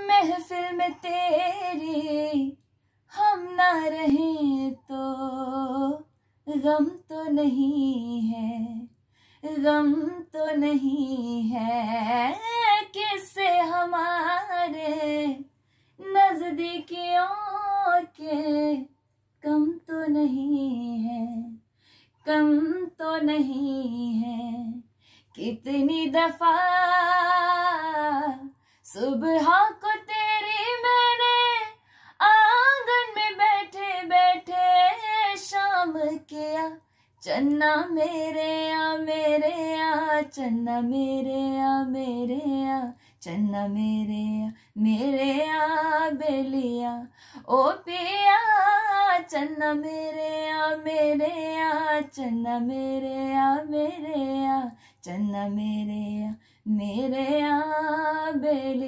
महफिल में तेरी हम ना रहे तो गम तो नहीं है गम तो नहीं है किससे हमारे नजदीकियों के कम तो नहीं है कम तो नहीं है कितनी दफा सुबह को तेरी मैंने आंगन में बैठे बैठे शाम किया चन्ना मेरे आ मेरे आ चन्ना मेरे आ मेरे आ चन्ना मेरे आ मेरे आ बेलिया ओ पिया चन्ना मेरे आ मेरे आ चन्ना मेरे आ मेरे आ चन्ना मेरे आ मेरे आ बेलिया